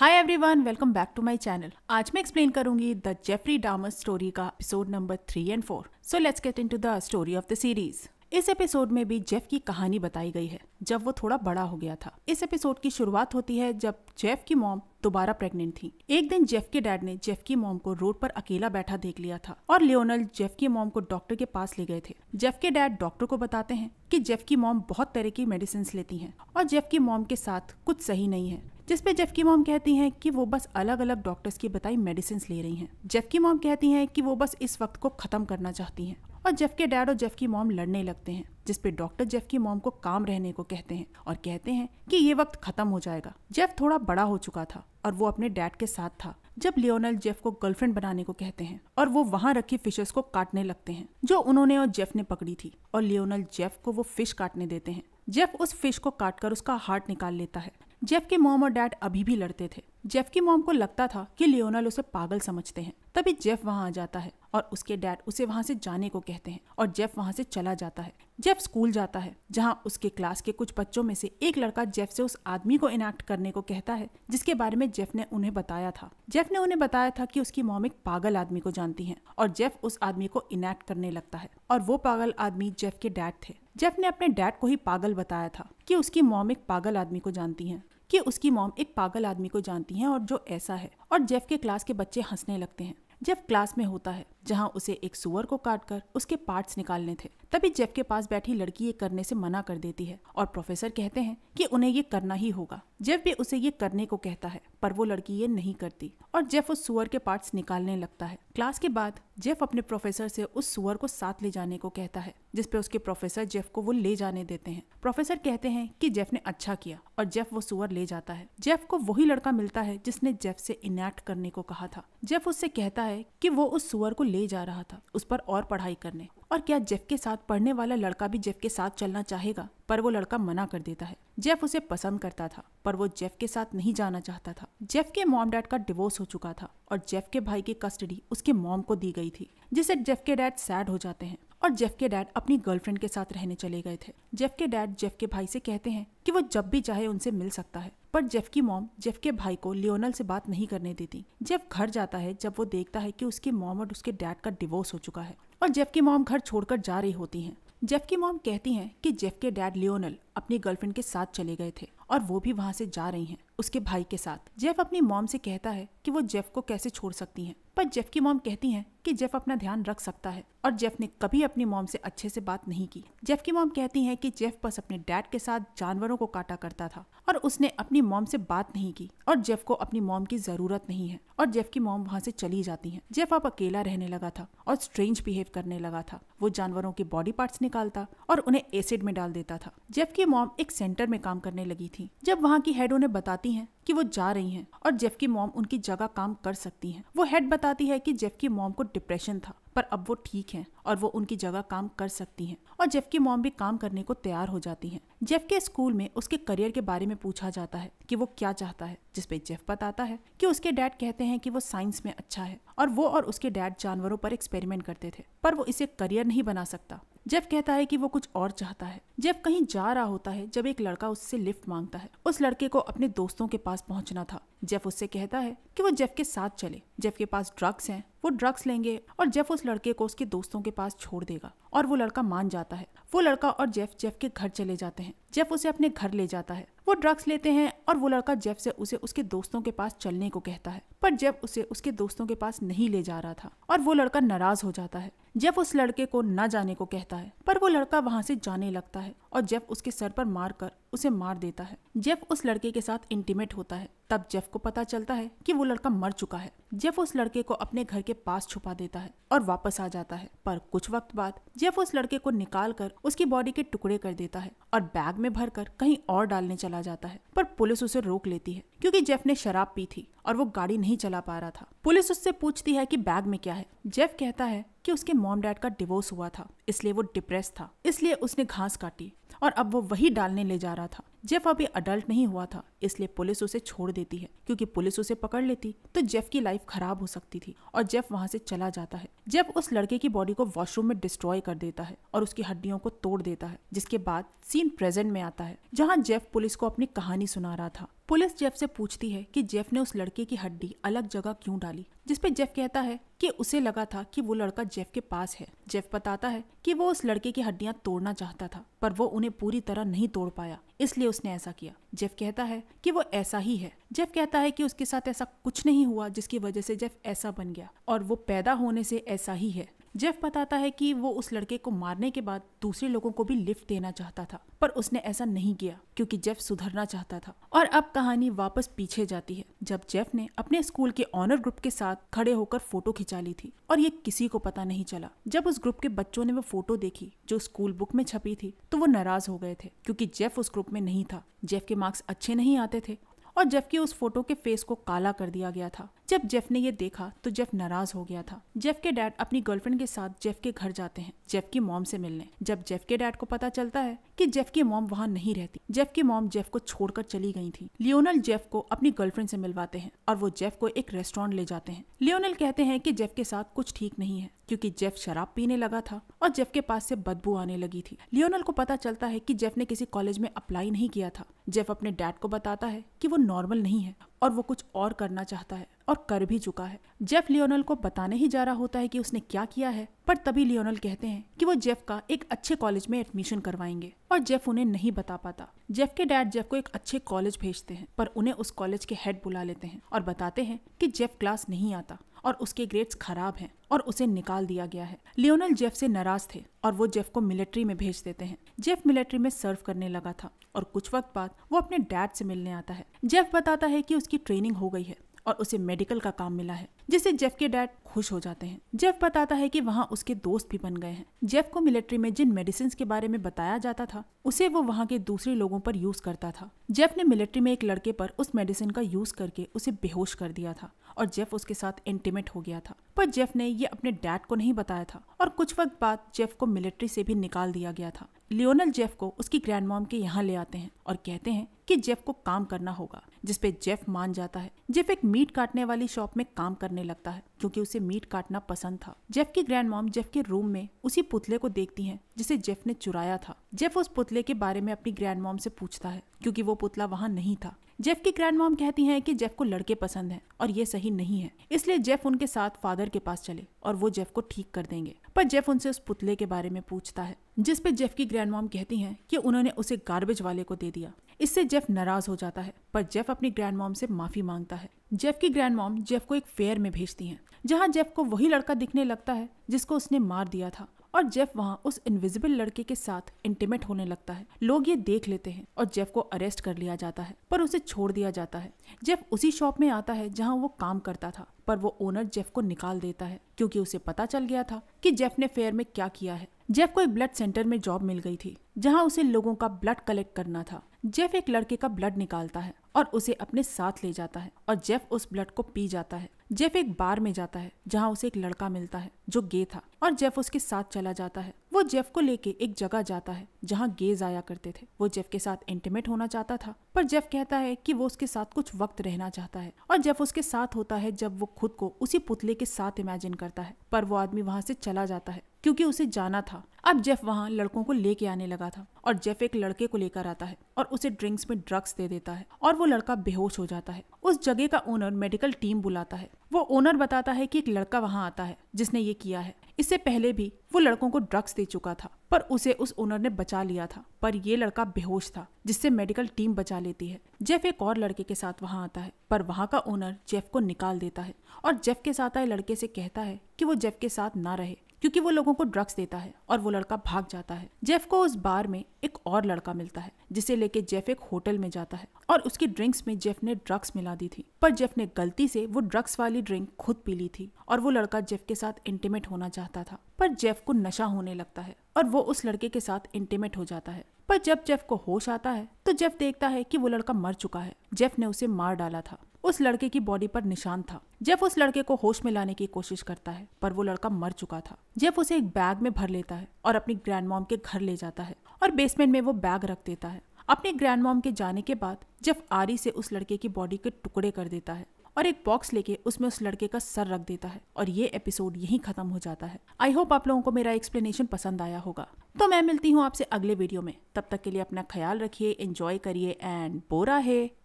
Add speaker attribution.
Speaker 1: hi everyone welcome back to my channel आज मैं explain करूंगी द जेफरी डामस स्टोरी का episode number three and four so let's get into the story of the series इस episode में भी Jeff की कहानी बताई गई है जब वो थोड़ा बड़ा हो गया था इस एपिसोड की शुरुआत होती है जब जेफ की मॉम दोबारा प्रेग्नेंट थी एक दिन जेफ के डैड ने जेफ की मॉम को रोड पर अकेला बैठा देख लिया था और लियोनल जेफ की मॉम को डॉक्टर के पास ले गए थे जेफ के डैड डॉक्टर को बताते हैं कि जेफ की मॉम बहुत तरह की मेडिसिन लेती हैं और जेफ की मॉम के साथ कुछ सही नहीं है जिस पे जेफ की मॉम कहती हैं कि वो बस अलग अलग डॉक्टर्स की बताई मेडिसिन ले रही हैं जेफ की मॉम कहती हैं कि वो बस इस वक्त को ख़त्म करना चाहती हैं और जेफ के डैड और जेफ की मॉम लड़ने लगते हैं जिसपे डॉक्टर जेफ की मॉम को काम रहने को कहते हैं और कहते हैं कि ये वक्त खत्म हो जाएगा जेफ थोड़ा बड़ा हो चुका था और वो अपने डैड के साथ था जब लियोनल जेफ को गर्लफ्रेंड बनाने को कहते हैं और वो वहां रखी फिशेस को काटने लगते हैं जो उन्होंने और जेफ ने पकड़ी थी और लियोनल जेफ को वो फिश काटने देते हैं जेफ उस फिश को काटकर उसका हार्ट निकाल लेता है जेफ के मॉम और डैड अभी भी लड़ते थे जेफ की मॉम को लगता था कि लियोनल उसे पागल समझते हैं तभी जेफ वहां आ जाता है और उसके डैड उसे वहां से जाने को कहते हैं और जेफ वहां से चला जाता है जेफ स्कूल जाता है जहां उसके क्लास के कुछ बच्चों में से एक लड़का जेफ से उस आदमी को इनैक्ट करने को कहता है जिसके बारे में जेफ ने उन्हें बताया था जेफ ने उन्हें बताया था कि उसकी मॉम एक पागल आदमी को जानती है और जेफ उस आदमी को इनैक्ट करने लगता है और वो पागल आदमी जेफ के डैड थे जेफ ने अपने डैड को ही पागल बताया था कि उसकी मॉम एक पागल आदमी को जानती हैं कि उसकी मॉम एक पागल आदमी को जानती हैं और जो ऐसा है और जेफ के क्लास के बच्चे हंसने लगते हैं जेफ क्लास में होता है जहां उसे एक सुअर को काट कर उसके पार्ट्स निकालने थे तभी जेफ के पास बैठी लड़की ये करने से मना कर देती है और प्रोफेसर कहते हैं कि उन्हें ये करना ही होगा जेफ भी उसे ये करने को कहता है पर वो लड़की ये नहीं करती और जेफ उस सुअर के पार्ट्स निकालने लगता है क्लास के बाद जेफ अपने प्रोफेसर से उस सुअर को साथ ले जाने को कहता है जिसपे उसके प्रोफेसर जेफ को वो ले जाने देते हैं प्रोफेसर कहते हैं कि जेफ ने अच्छा किया और जेफ वो सुअर ले जाता है जेफ को वही लड़का मिलता है जिसने जेफ से इनैक्ट करने को कहा था जेफ उससे कहता है कि वो उस सुअर को ले जा रहा था उस पर और पढ़ाई करने और क्या जेफ के साथ पढ़ने वाला लड़का भी जेफ के साथ चलना चाहेगा पर वो लड़का मना कर देता है जेफ उसे पसंद करता था पर वो जेफ के साथ नहीं जाना चाहता था जेफ के मॉम डैड का डिवोर्स हो चुका था और जेफ के भाई की कस्टडी उसके मॉम को दी गई थी जिसे जेफ के डैड सैड हो जाते हैं और जेफ के डैड अपनी गर्लफ्रेंड के साथ रहने चले गए थे जेफ के डैड जेफ के भाई से कहते हैं कि वो जब भी चाहे उनसे मिल सकता है पर जेफ की मॉम जेफ के भाई को लियोनल से बात नहीं करने देती जेफ घर जाता है जब वो देखता है कि उसकी मॉम और उसके डैड का डिवोर्स हो चुका है और जेफ की मॉम घर छोड़कर जा रही होती हैं जेफ की मॉम कहती हैं कि जेफ के डैड लियोनल अपनी गर्लफ्रेंड के साथ चले गए थे और वो भी वहां से जा रही हैं उसके भाई के साथ जेफ अपनी मॉम से कहता है कि वो जेफ को कैसे छोड़ सकती हैं पर जेफ की मॉम कहती हैं कि जेफ अपना ध्यान रख सकता है और जेफ ने कभी अपनी मॉम से अच्छे से बात नहीं की जेफ की मॉम कहती हैं कि जेफ बस अपने डैड के साथ जानवरों को काटा करता था और उसने अपनी मॉम से बात नहीं की और जेफ को अपनी मॉम की जरूरत नहीं है और जेफ की मॉम वहाँ से चली जाती है जेफ अब अकेला रहने लगा था और स्ट्रेंज बिहेव करने लगा था वो जानवरों के बॉडी पार्ट निकालता और उन्हें एसिड में डाल देता था जेफ की की मॉम एक सेंटर में काम करने लगी थी जब वहाँ की हेड उन्हें बताती हैं कि वो जा रही हैं और जेफ की मॉम उनकी जगह काम कर सकती हैं वो हेड बताती है कि जेफ की मॉम को डिप्रेशन था पर अब वो ठीक हैं और वो उनकी जगह काम कर सकती हैं और जेफ की मॉम भी काम करने को तैयार हो जाती हैं जेफ के स्कूल में उसके करियर के बारे में पूछा जाता है कि वो क्या चाहता है जिसपे जेफ बताता है कि उसके डैड कहते हैं कि वो साइंस में अच्छा है और वो और उसके डैड जानवरों पर एक्सपेरिमेंट करते थे पर वो इसे करियर नहीं बना सकता जेफ कहता है कि वो कुछ और चाहता है जेफ कहीं जा रहा होता है जब एक लड़का उससे लिफ्ट मांगता है उस लड़के को अपने दोस्तों के पास पहुंचना था जेफ उससे कहता है कि वो जेफ के साथ चले जेफ के पास ड्रग्स हैं वो ड्रग्स लेंगे और जेफ उस लड़के को उसके दोस्तों के पास छोड़ देगा और वो लड़का मान जाता है वो लड़का और जेफ जेफ के घर चले जाते हैं जेफ उसे अपने घर ले जाता है वो ड्रग्स लेते हैं और वो लड़का जेफ से उसे उसके दोस्तों के पास चलने को कहता है पर जेफ उसे उसके दोस्तों के पास नहीं ले जा रहा था और वो लड़का नाराज हो जाता है जेफ उस लड़के को न जाने को कहता है पर वो लड़का वहां से जाने लगता है और जेफ उसके सर पर मार कर उसे मार देता है जेफ उस लड़के के साथ इंटीमेट होता है तब जेफ को पता चलता है कि वो लड़का मर चुका है जेफ उस लड़के को अपने घर के पास छुपा देता है और वापस आ जाता है पर कुछ वक्त बाद जेफ उस लड़के को निकाल कर उसकी बॉडी के टुकड़े कर देता है और बैग में भर कर कहीं और डालने चला जाता है पर पुलिस उसे रोक लेती है क्योंकि जेफ ने शराब पी थी और वो गाड़ी नहीं चला पा रहा था पुलिस उससे पूछती है कि बैग में क्या है जेफ कहता है कि उसके मॉम डैड का डिवोर्स हुआ था इसलिए वो डिप्रेस था इसलिए उसने घास काटी और अब वो वही डालने ले जा रहा था जेफ अभी अडल्ट नहीं हुआ था इसलिए पुलिस उसे छोड़ देती है क्योंकि पुलिस उसे पकड़ लेती तो जेफ की लाइफ खराब हो सकती थी और जेफ वहां से चला जाता है जेफ उस लड़के की बॉडी को वॉशरूम में डिस्ट्रॉय कर देता है और उसकी हड्डियों को तोड़ देता है जिसके बाद सीन प्रेजेंट में आता है जहाँ जेफ पुलिस को अपनी कहानी सुना रहा था पुलिस जेफ से पूछती है कि जेफ ने उस लड़के की हड्डी अलग जगह क्यों डाली जिसपे जेफ कहता है कि उसे लगा था कि वो लड़का जेफ के पास है जेफ बताता है कि वो उस लड़के की हड्डियां तोड़ना चाहता था पर वो उन्हें पूरी तरह नहीं तोड़ पाया इसलिए उसने ऐसा किया जेफ कहता है कि वो ऐसा ही है जेफ कहता है कि उसके साथ ऐसा कुछ नहीं हुआ जिसकी वजह से जेफ ऐसा बन गया और वो पैदा होने से ऐसा ही है जेफ बताता है कि वो उस लड़के को मारने के बाद दूसरे लोगों को भी लिफ्ट देना चाहता था पर उसने ऐसा नहीं किया क्योंकि जेफ सुधरना चाहता था और अब कहानी वापस पीछे जाती है जब जेफ ने अपने स्कूल के ऑनर ग्रुप के साथ खड़े होकर फोटो खिंचा ली थी और ये किसी को पता नहीं चला जब उस ग्रुप के बच्चों ने वो फोटो देखी जो स्कूल बुक में छपी थी तो वो नाराज हो गए थे क्योंकि जेफ उस ग्रुप में नहीं था जेफ के मार्क्स अच्छे नहीं आते थे और जेफ की उस फोटो के फेस को काला कर दिया गया था जब जेफ ने ये देखा तो जेफ नाराज हो गया था जेफ के डैड अपनी गर्लफ्रेंड के साथ जेफ के घर जाते हैं जेफ की मॉम से मिलने जब जेफ के डैड को पता चलता है कि जेफ की मॉम वहाँ नहीं रहती जेफ की मॉम जेफ को छोड़कर चली गई थी लियोनल जेफ को अपनी गर्लफ्रेंड से मिलवाते हैं और वो जेफ को एक रेस्टोरेंट ले जाते हैं लियोनल कहते हैं कि जेफ के साथ कुछ ठीक नहीं है क्योंकि जेफ शराब पीने लगा था और जेफ के पास से बदबू आने लगी थी लियोनल को पता चलता है कि जेफ ने किसी कॉलेज में अप्लाई नहीं किया था जेफ अपने डैड को बताता है कि वो नॉर्मल नहीं है और वो कुछ और करना चाहता है और कर भी चुका है जेफ लियोनल को बताने ही जा रहा होता है कि उसने क्या किया है पर तभी लियोनल कहते हैं कि वो जेफ का एक अच्छे कॉलेज में एडमिशन करवाएंगे और जेफ उन्हें नहीं बता पाता जेफ के डैड जेफ को एक अच्छे कॉलेज भेजते हैं पर उन्हें उस कॉलेज के हेड बुला लेते हैं और बताते हैं कि जेफ क्लास नहीं आता और उसके ग्रेड्स खराब हैं और उसे निकाल दिया गया है लियोनल जेफ से नाराज थे और वो जेफ को मिलिट्री में भेज देते हैं जेफ मिलिट्री में सर्व करने लगा था और कुछ वक्त बाद वो अपने डैड से मिलने आता है जेफ बताता है कि उसकी ट्रेनिंग हो गई है और उसे मेडिकल का काम मिला है जिससे जेफ के डैड खुश हो जाते हैं जेफ बताता है कि वहाँ उसके दोस्त भी बन गए हैं जेफ को मिलिट्री में जिन मेडिसिन के बारे में बताया जाता था उसे वो वहाँ के दूसरे लोगों पर यूज करता था जेफ ने मिलिट्री में एक लड़के पर उस मेडिसिन का यूज करके उसे बेहोश कर दिया था और जेफ उसके साथ इंटीमेट हो गया था पर जेफ ने ये अपने डैड को नहीं बताया था और कुछ वक्त बाद जेफ को मिलिट्री से भी निकाल दिया गया था लियोनल जेफ को उसकी ग्रैंड मॉम के यहाँ ले आते हैं और कहते हैं कि जेफ को काम करना होगा जिसपे जेफ मान जाता है जेफ एक मीट काटने वाली शॉप में काम करने लगता है क्योंकि उसे मीट काटना पसंद था जेफ की ग्रैंड मॉम जेफ के रूम में उसी पुतले को देखती हैं जिसे जेफ ने चुराया था जेफ उस पुतले के बारे में अपनी ग्रैंड मॉम से पूछता है क्योंकि वो पुतला वहाँ नहीं था जेफ की ग्रैंड मॉम कहती हैं कि जेफ को लड़के पसंद हैं और ये सही नहीं है इसलिए जेफ उनके साथ फादर के पास चले और वो जेफ को ठीक कर देंगे पर जेफ उनसे उस पुतले के बारे में पूछता है जिस पे जेफ की ग्रैंड मॉम कहती हैं कि उन्होंने उसे गार्बेज वाले को दे दिया इससे जेफ नाराज हो जाता है पर जेफ अपनी ग्रैंड मॉम से माफी मांगता है जेफ की ग्रैंड मॉम जेफ को एक फेयर में भेजती हैं जहां जेफ को वही लड़का दिखने लगता है जिसको उसने मार दिया था और जेफ वहाँ उस इनविजिबल लड़के के साथ इंटीमेट होने लगता है लोग ये देख लेते हैं और जेफ को अरेस्ट कर लिया जाता है पर उसे छोड़ दिया जाता है जेफ उसी शॉप में आता है जहाँ वो काम करता था पर वो ओनर जेफ को निकाल देता है क्योंकि उसे पता चल गया था कि जेफ ने फेयर में क्या किया है जेफ को एक ब्लड सेंटर में जॉब मिल गई थी जहां उसे लोगों का ब्लड कलेक्ट करना था जेफ एक लड़के का ब्लड निकालता है और उसे अपने साथ ले जाता है और जेफ उस ब्लड को पी जाता है जेफ एक बार में जाता है जहाँ उसे एक लड़का मिलता है जो गे था और जेफ उसके साथ चला जाता है वो जेफ को लेके एक जगह जाता है जहाँ गेज आया करते थे वो जेफ के साथ इंटीमेट होना चाहता था पर जेफ कहता है कि वो उसके साथ कुछ वक्त रहना चाहता है और जेफ उसके साथ होता है जब वो खुद को उसी पुतले के साथ इमेजिन करता है पर वो आदमी वहाँ से चला जाता है क्योंकि उसे जाना था अब जेफ वहाँ लड़कों को लेके आने लगा था और जेफ एक लड़के को लेकर आता है और उसे ड्रिंक्स में ड्रग्स दे देता है और वो लड़का बेहोश हो जाता है उस जगह का ओनर मेडिकल टीम बुलाता है वो ओनर बताता है कि एक लड़का वहाँ आता है जिसने ये किया है इससे पहले भी वो लड़कों को ड्रग्स दे चुका था पर उसे उस ओनर ने बचा लिया था पर ये लड़का बेहोश था जिससे मेडिकल टीम बचा लेती है जेफ एक और लड़के के साथ वहाँ आता है पर वहाँ का ओनर जेफ को निकाल देता है और जेफ के साथ आए लड़के से कहता है कि वो जेफ के साथ ना रहे क्योंकि वो लोगों को ड्रग्स देता है और वो लड़का भाग जाता है जेफ को उस बार में एक और लड़का मिलता है जिसे लेके जेफ एक होटल में जाता है और उसकी ड्रिंक्स में जेफ ने ड्रग्स मिला दी थी पर जेफ ने गलती से वो ड्रग्स वाली ड्रिंक खुद पी ली थी और वो लड़का जेफ के साथ इंटीमेट होना चाहता था पर जेफ को नशा होने लगता है और वो उस लड़के के साथ इंटीमेट हो जाता है पर जब जेफ को होश आता है तो जेफ देखता है कि वो लड़का मर चुका है जेफ ने उसे मार डाला था उस लड़के की बॉडी पर निशान था जेफ उस लड़के को होश में लाने की कोशिश करता है पर वो लड़का मर चुका था जेफ उसे एक बैग में भर लेता है और अपनी ग्रैंड मॉम के घर ले जाता है और बेसमेंट में वो बैग रख देता है अपने ग्रैंड मॉम के जाने के बाद जेफ आरी से उस लड़के की बॉडी के टुकड़े कर देता है और एक बॉक्स लेके उसमें उस लड़के का सर रख देता है और ये एपिसोड यहीं खत्म हो जाता है आई होप आप लोगों को मेरा एक्सप्लेनेशन पसंद आया होगा तो मैं मिलती हूँ आपसे अगले वीडियो में तब तक के लिए अपना ख्याल रखिए एंजॉय करिए एंड बोरा है